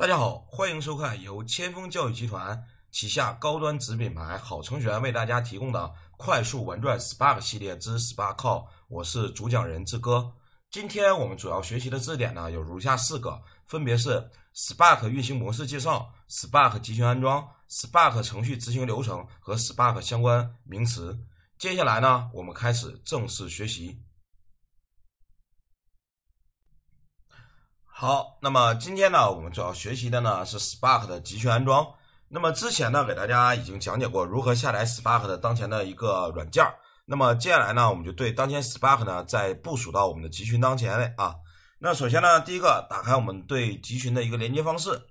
大家好，欢迎收看由千锋教育集团旗下高端子品牌好成员为大家提供的快速玩转 Spark 系列之 Spark。我是主讲人志哥。今天我们主要学习的字典呢有如下四个，分别是 Spark 运行模式介绍、Spark 集群安装、Spark 程序执行流程和 Spark 相关名词。接下来呢，我们开始正式学习。好，那么今天呢，我们主要学习的呢是 Spark 的集群安装。那么之前呢，给大家已经讲解过如何下载 Spark 的当前的一个软件。那么接下来呢，我们就对当前 Spark 呢再部署到我们的集群当前啊。那首先呢，第一个打开我们对集群的一个连接方式。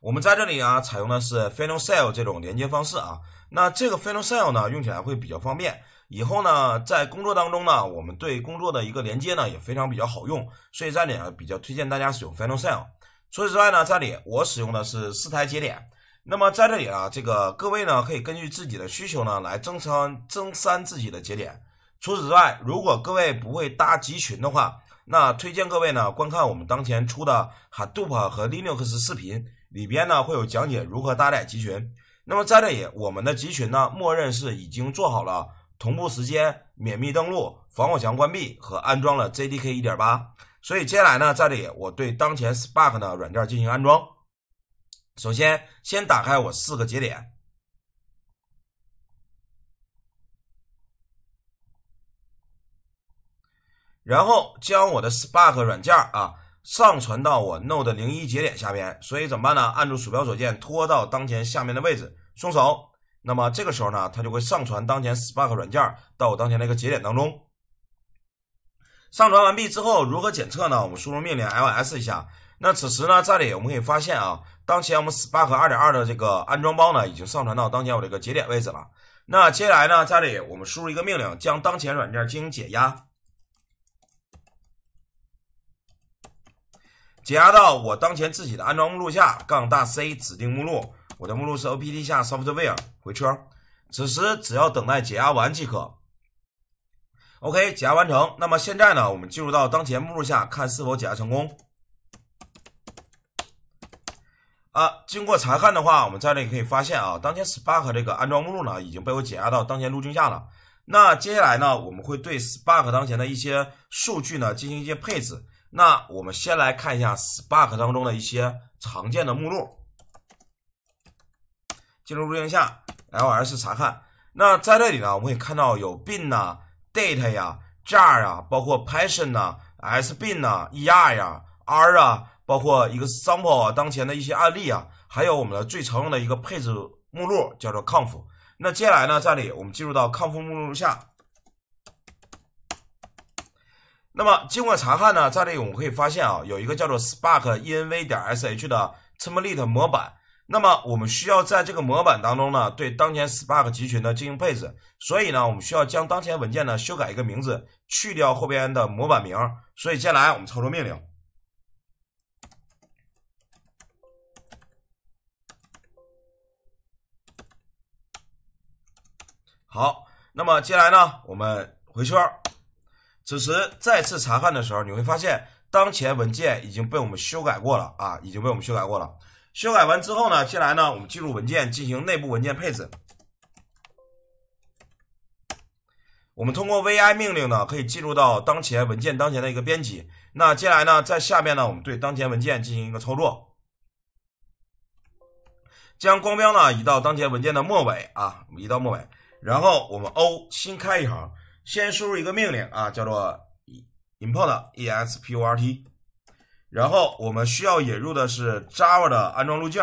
我们在这里啊，采用的是 Final c e l l 这种连接方式啊。那这个 Final c e l l 呢，用起来会比较方便。以后呢，在工作当中呢，我们对工作的一个连接呢也非常比较好用，所以在这里啊，比较推荐大家使用 Final Cell。除此之外呢，在这里我使用的是四台节点。那么在这里啊，这个各位呢可以根据自己的需求呢来增删增删自己的节点。除此之外，如果各位不会搭集群的话，那推荐各位呢观看我们当前出的 Hadoop 和 Linux 视频里边呢会有讲解如何搭载集群。那么在这里，我们的集群呢默认是已经做好了。同步时间、免密登录、防火墙关闭和安装了 JDK 一点八。所以接下来呢，在这里我对当前 Spark 的软件进行安装。首先，先打开我四个节点，然后将我的 Spark 软件啊上传到我 Node 零一节点下边。所以怎么办呢？按住鼠标左键拖到当前下面的位置，松手。那么这个时候呢，它就会上传当前 Spark 软件到我当前那个节点当中。上传完毕之后，如何检测呢？我们输入命令 ls 一下。那此时呢，这里我们可以发现啊，当前我们 Spark 2.2的这个安装包呢，已经上传到当前我这个节点位置了。那接下来呢，这里我们输入一个命令，将当前软件进行解压，解压到我当前自己的安装目录下杠大 C 指定目录。我的目录是 /opt 下 software 回车，此时只要等待解压完即可。OK，解压完成。那么现在呢，我们进入到当前目录下看是否解压成功。啊，经过查看的话，我们在这里可以发现啊，当前 Spark 这个安装目录呢已经被我解压到当前路径下了。那接下来呢，我们会对 Spark 当前的一些数据呢进行一些配置。那我们先来看一下 Spark 当中的一些常见的目录。进入路径下，ls 查看。那在这里呢，我们可以看到有 bin 呐 d a t a 呀，jar 啊，包括 python 呐 s b i n 呢 e r 呀，r 啊，包括一个 sample 当前的一些案例啊，还有我们的最常用的一个配置目录叫做 conf。那接下来呢，在这里我们进入到 conf 目录下。那么经过查看呢，在这里我们可以发现啊，有一个叫做 spark-env 点 sh 的 template 模板。那么我们需要在这个模板当中呢，对当前 Spark 集群呢进行配置，所以呢，我们需要将当前文件呢修改一个名字，去掉后边的模板名。所以接下来我们操作命令。好，那么接下来呢，我们回车。此时再次查看的时候，你会发现当前文件已经被我们修改过了啊，已经被我们修改过了。修改完之后呢，接下来呢，我们进入文件进行内部文件配置。我们通过 vi 命令呢，可以进入到当前文件当前的一个编辑。那接下来呢，在下面呢，我们对当前文件进行一个操作，将光标呢移到当前文件的末尾啊，移到末尾，然后我们 o 新开一行，先输入一个命令啊，叫做 import export。然后我们需要引入的是 Java 的安装路径。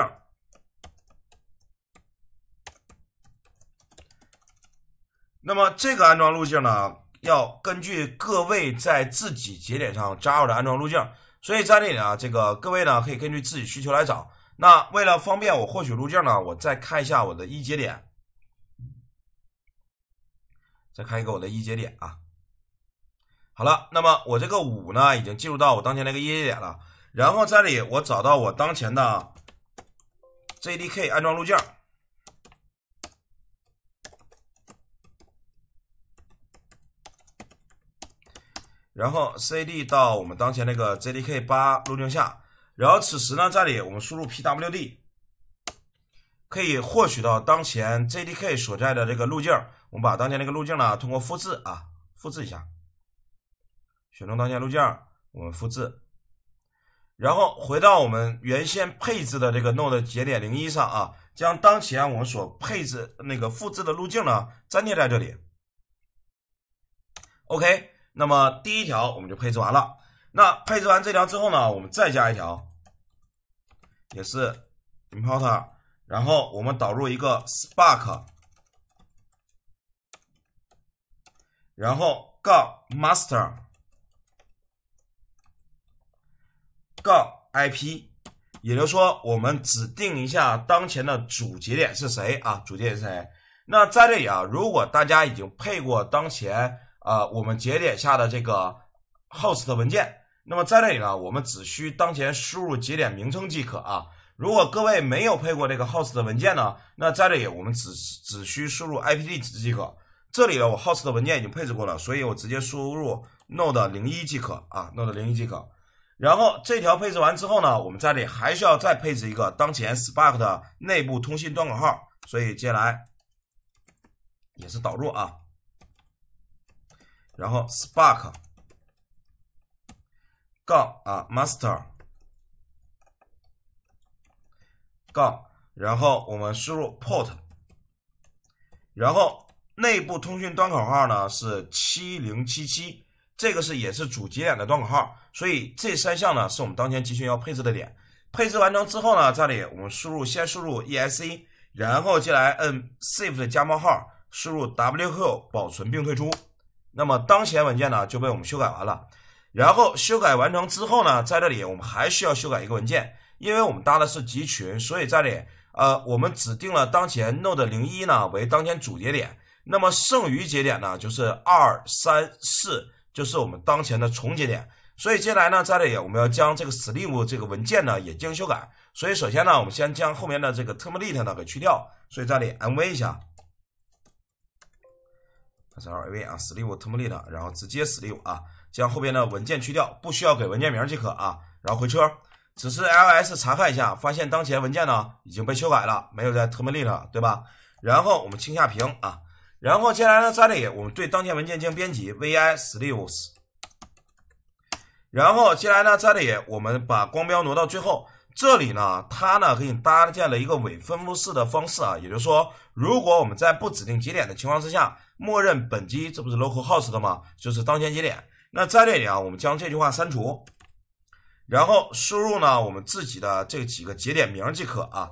那么这个安装路径呢，要根据各位在自己节点上 Java 的安装路径。所以在这里呢，这个各位呢可以根据自己需求来找。那为了方便我获取路径呢，我再看一下我的一节点，再看一个我的一节点啊。好了，那么我这个五呢，已经进入到我当前那个业界点了。然后这里我找到我当前的 JDK 安装路径，然后 cd 到我们当前那个 JDK 八路径下。然后此时呢，这里我们输入 pwd，可以获取到当前 JDK 所在的这个路径。我们把当前那个路径呢，通过复制啊，复制一下。选中当前路径，我们复制，然后回到我们原先配置的这个 node 节点零一上啊，将当前我们所配置那个复制的路径呢，粘贴在这里。OK，那么第一条我们就配置完了。那配置完这条之后呢，我们再加一条，也是 import，然后我们导入一个 spark，然后杠 master。IP，也就是说，我们指定一下当前的主节点是谁啊？主节点是谁？那在这里啊，如果大家已经配过当前啊，我们节点下的这个 host 文件，那么在这里呢，我们只需当前输入节点名称即可啊。如果各位没有配过这个 host 的文件呢，那在这里我们只只需输入 IP 地址即可。这里呢，我 host 的文件已经配置过了，所以我直接输入 node 零一即可啊，node 零一即可。然后这条配置完之后呢，我们这里还需要再配置一个当前 Spark 的内部通信端口号，所以接下来也是导入啊，然后 Spark 杠啊 master 杠，然后我们输入 port，然后内部通讯端口号呢是七零七七。这个是也是主节点的端口号，所以这三项呢是我们当前集群要配置的点。配置完成之后呢，这里我们输入先输入 ESC，然后进来摁 Shift 加冒号，输入 WQ 保存并退出。那么当前文件呢就被我们修改完了。然后修改完成之后呢，在这里我们还需要修改一个文件，因为我们搭的是集群，所以在这里呃我们指定了当前 node 零一呢为当前主节点，那么剩余节点呢就是二三四。就是我们当前的重节点，所以接下来呢，在这里我们要将这个 s l i v e 这个文件呢也进行修改。所以首先呢，我们先将后面的这个 t e r m i n a e 呢给去掉。所以这里 mv 一下，o r r v 啊 s l i e t e r m i n a e 然后直接 s l i e 啊，将后边的文件去掉，不需要给文件名即可啊。然后回车，此时 ls 查看一下，发现当前文件呢已经被修改了，没有在 t e r m i n a e 对吧？然后我们清下屏啊。然后接下来呢，在这里我们对当前文件进行编辑，vi slaves。然后接下来呢，在这里我们把光标挪到最后。这里呢，它呢给你搭建了一个伪分布式的方式啊，也就是说，如果我们在不指定节点的情况之下，默认本机，这不是 local host 的吗？就是当前节点。那在这里啊，我们将这句话删除，然后输入呢我们自己的这几个节点名即可啊。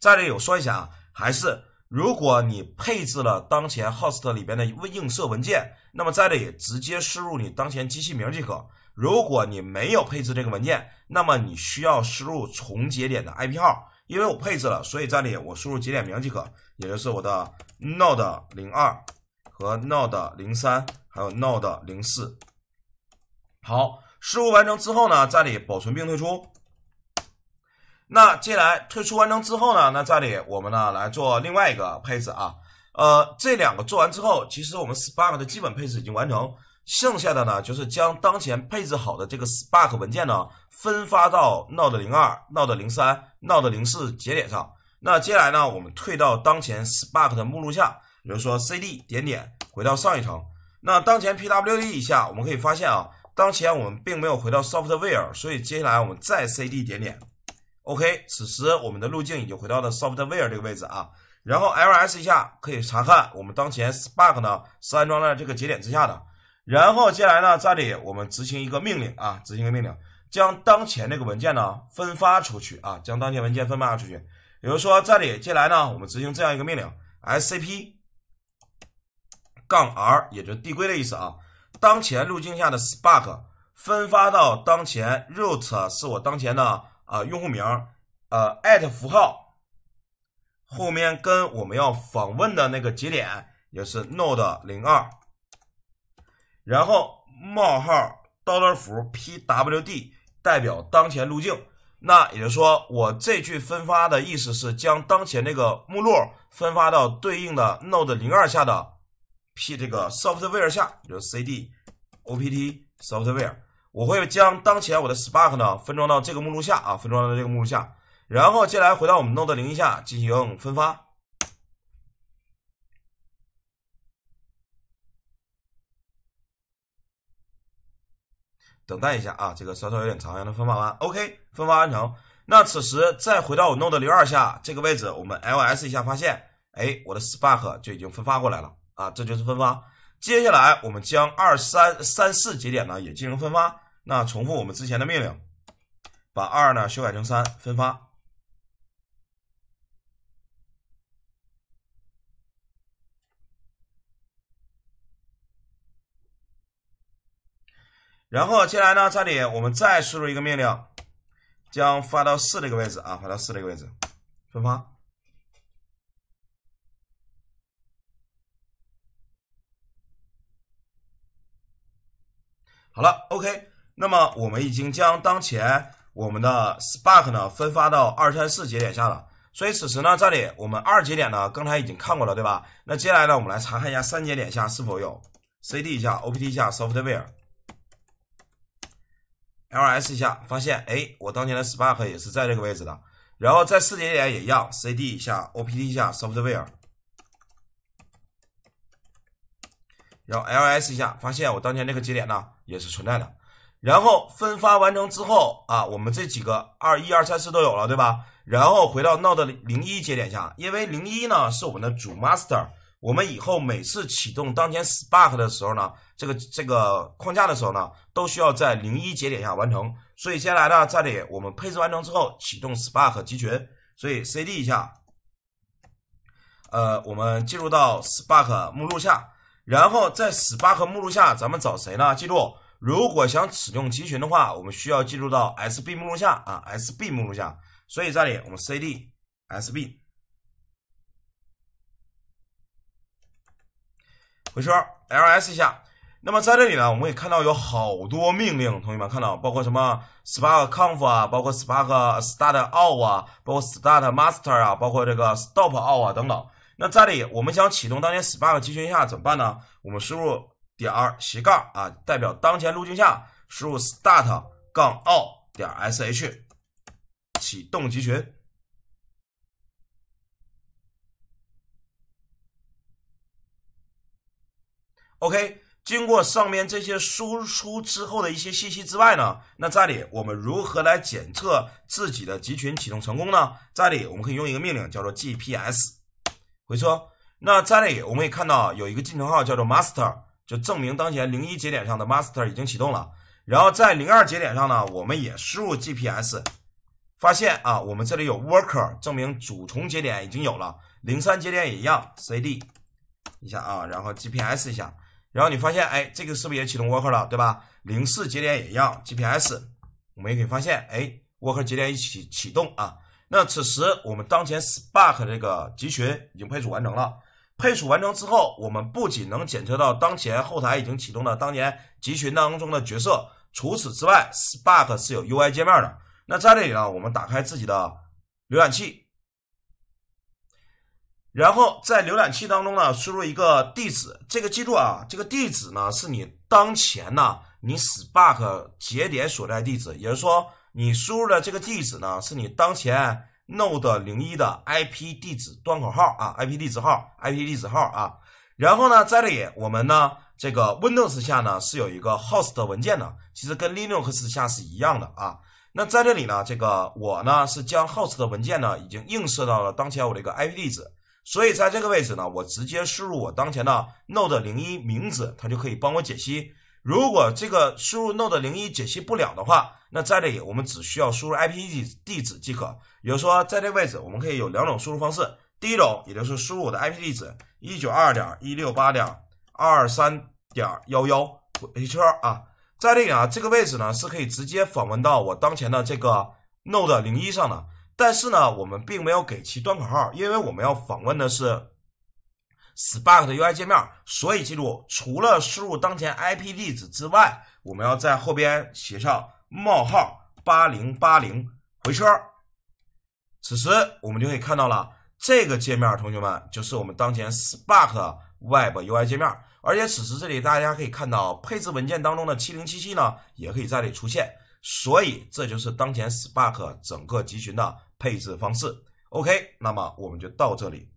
在这里我说一下啊，还是。如果你配置了当前 host 里边的映射文件，那么在这里直接输入你当前机器名即可。如果你没有配置这个文件，那么你需要输入重节点的 IP 号。因为我配置了，所以这里我输入节点名即可，也就是我的 node 零二和 node 零三，还有 node 零四。好，输入完成之后呢，在里保存并退出。那接下来退出完成之后呢？那这里我们呢来做另外一个配置啊。呃，这两个做完之后，其实我们 Spark 的基本配置已经完成，剩下的呢就是将当前配置好的这个 Spark 文件呢分发到 Node 零二、Node 零三、Node 零四节点上。那接下来呢，我们退到当前 Spark 的目录下，比如说 C D 点点回到上一层。那当前 P W d 以下，我们可以发现啊，当前我们并没有回到 Software，所以接下来我们再 C D 点点。OK，此时我们的路径已经回到了 software 这个位置啊。然后 ls 一下，可以查看我们当前 Spark 呢是安装在这个节点之下的。然后接下来呢，这里我们执行一个命令啊，执行一个命令，将当前这个文件呢分发出去啊，将当前文件分发出去。也就是说，这里接下来呢，我们执行这样一个命令：scp 杠 r，也就递归的意思啊。当前路径下的 Spark 分发到当前 root 是我当前的。啊，用户名，呃，@艾特符号后面跟我们要访问的那个节点也是 node 零二，然后冒号 d o r 符 pwd 代表当前路径，那也就是说我这句分发的意思是将当前这个目录分发到对应的 node 零二下的 p 这个 software 下，就是 cd opt software。我会将当前我的 Spark 呢分装到这个目录下啊，分装到这个目录下，然后接下来回到我们 Node 零一下进行分发。等待一下啊，这个稍稍有点长，让它分发完。OK，分发完成。那此时再回到我 Node 零二下这个位置，我们 ls 一下发现，哎，我的 Spark 就已经分发过来了啊，这就是分发。接下来我们将二三三四节点呢也进行分发。那重复我们之前的命令，把二呢修改成三，分发。然后接下来呢，这里我们再输入一个命令，将发到四这个位置啊，发到四这个位置，分发。好了，OK。那么我们已经将当前我们的 Spark 呢分发到二三四节点下了，所以此时呢，这里我们二节点呢刚才已经看过了，对吧？那接下来呢，我们来查看一下三节点下是否有 cd 一下 opt 一下 software ls 一下，发现哎，我当前的 Spark 也是在这个位置的。然后在四节点也一样 cd 一下 opt 一下 software，然后 ls 一下，发现我当前这个节点呢也是存在的。然后分发完成之后啊，我们这几个二一二三四都有了，对吧？然后回到 node 零一节点下，因为零一呢是我们的主 master，我们以后每次启动当前 spark 的时候呢，这个这个框架的时候呢，都需要在零一节点下完成。所以接下来呢，这里，我们配置完成之后启动 spark 集群。所以 cd 一下，呃，我们进入到 spark 目录下，然后在 spark 目录下，咱们找谁呢？记住。如果想启动集群的话，我们需要进入到 sb 目录下啊，sb 目录下。所以这里我们 cd sb 回车 ls 一下。那么在这里呢，我们可以看到有好多命令，同学们看到，包括什么 spark conf 啊，包括 spark start all 啊，包括 start master 啊，包括这个 stop all 啊等等。那这里我们想启动当前 spark 集群下怎么办呢？我们输入点儿斜杠啊，代表当前路径下输入 start 杠 all 点 sh 启动集群。OK，经过上面这些输出之后的一些信息之外呢，那这里我们如何来检测自己的集群启动成功呢？这里我们可以用一个命令叫做 gps 回车。那这里我们也看到有一个进程号叫做 master。就证明当前零一节点上的 master 已经启动了，然后在零二节点上呢，我们也输入 g p s，发现啊，我们这里有 worker，证明主从节点已经有了。零三节点也一样，c d 一下啊，然后 g p s 一下，然后你发现，哎，这个是不是也启动 worker 了，对吧？零四节点也一样，g p s，我们也可以发现，哎，worker 节点一起启动啊。那此时我们当前 spark 这个集群已经配置完成了。配属完成之后，我们不仅能检测到当前后台已经启动的当年集群当中的角色。除此之外，Spark 是有 UI 界面的。那在这里呢，我们打开自己的浏览器，然后在浏览器当中呢，输入一个地址。这个记住啊，这个地址呢是你当前呢你 Spark 节点所在地址，也就是说你输入的这个地址呢是你当前。node 零一的 IP 地址端口号啊，IP 地址号，IP 地址号啊。然后呢，在这里我们呢，这个 Windows 下呢是有一个 host 文件的，其实跟 Linux 下是一样的啊。那在这里呢，这个我呢是将 host 文件呢已经映射到了当前我这个 IP 地址，所以在这个位置呢，我直接输入我当前的 node 零一名字，它就可以帮我解析。如果这个输入 node 零一解析不了的话，那在这里我们只需要输入 IP 地址即可。也就说，在这个位置我们可以有两种输入方式。第一种，也就是输入我的 IP 地址一九二点一六八点二三点幺幺回车啊。在这里啊，这个位置呢是可以直接访问到我当前的这个 node 零一上的。但是呢，我们并没有给其端口号，因为我们要访问的是。Spark 的 UI 界面，所以记住，除了输入当前 IP 地址之外，我们要在后边写上冒号八零八零回车。此时我们就可以看到了这个界面，同学们就是我们当前 Spark 的 Web UI 界面。而且此时这里大家可以看到配置文件当中的七零七七呢也可以在这里出现，所以这就是当前 Spark 整个集群的配置方式。OK，那么我们就到这里。